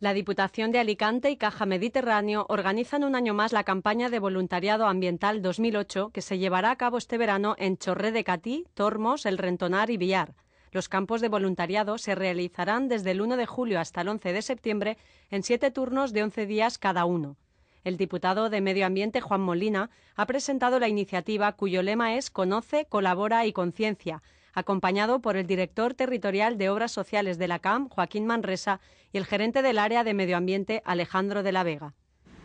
La Diputación de Alicante y Caja Mediterráneo organizan un año más la campaña de voluntariado ambiental 2008 que se llevará a cabo este verano en Chorré de Catí, Tormos, El Rentonar y Villar. Los campos de voluntariado se realizarán desde el 1 de julio hasta el 11 de septiembre en siete turnos de 11 días cada uno. El diputado de Medio Ambiente Juan Molina ha presentado la iniciativa cuyo lema es Conoce, colabora y conciencia acompañado por el director territorial de Obras Sociales de la CAM, Joaquín Manresa, y el gerente del área de Medio Ambiente, Alejandro de la Vega.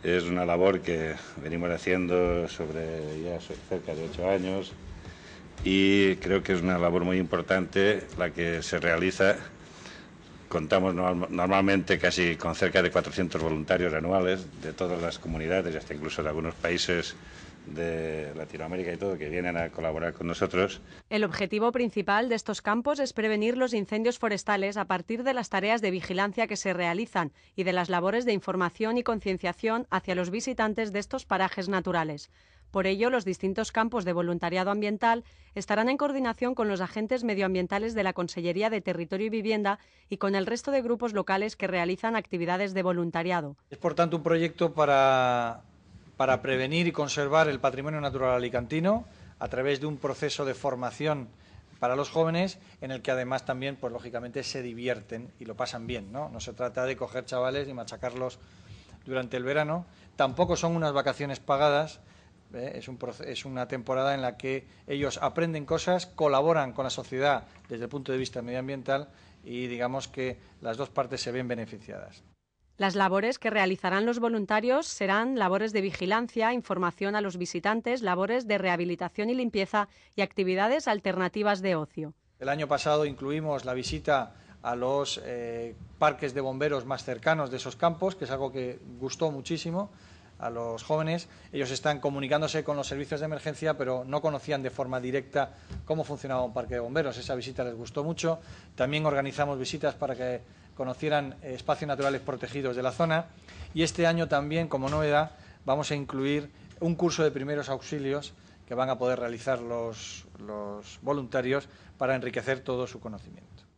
Es una labor que venimos haciendo sobre ya cerca de ocho años y creo que es una labor muy importante la que se realiza. Contamos normalmente casi con cerca de 400 voluntarios anuales de todas las comunidades, hasta incluso de algunos países de Latinoamérica y todo que vienen a colaborar con nosotros. El objetivo principal de estos campos es prevenir los incendios forestales a partir de las tareas de vigilancia que se realizan y de las labores de información y concienciación hacia los visitantes de estos parajes naturales. Por ello, los distintos campos de voluntariado ambiental estarán en coordinación con los agentes medioambientales de la Consellería de Territorio y Vivienda y con el resto de grupos locales que realizan actividades de voluntariado. Es, por tanto, un proyecto para para prevenir y conservar el patrimonio natural alicantino a través de un proceso de formación para los jóvenes en el que además también, pues lógicamente, se divierten y lo pasan bien. No, no se trata de coger chavales y machacarlos durante el verano. Tampoco son unas vacaciones pagadas. ¿eh? es una temporada en la que ellos aprenden cosas, colaboran con la sociedad desde el punto de vista medioambiental y digamos que las dos partes se ven beneficiadas. Las labores que realizarán los voluntarios serán labores de vigilancia, información a los visitantes, labores de rehabilitación y limpieza y actividades alternativas de ocio. El año pasado incluimos la visita a los eh, parques de bomberos más cercanos de esos campos, que es algo que gustó muchísimo a los jóvenes. Ellos están comunicándose con los servicios de emergencia, pero no conocían de forma directa cómo funcionaba un parque de bomberos. Esa visita les gustó mucho. También organizamos visitas para que conocieran espacios naturales protegidos de la zona. Y este año también, como novedad, vamos a incluir un curso de primeros auxilios que van a poder realizar los, los voluntarios para enriquecer todo su conocimiento.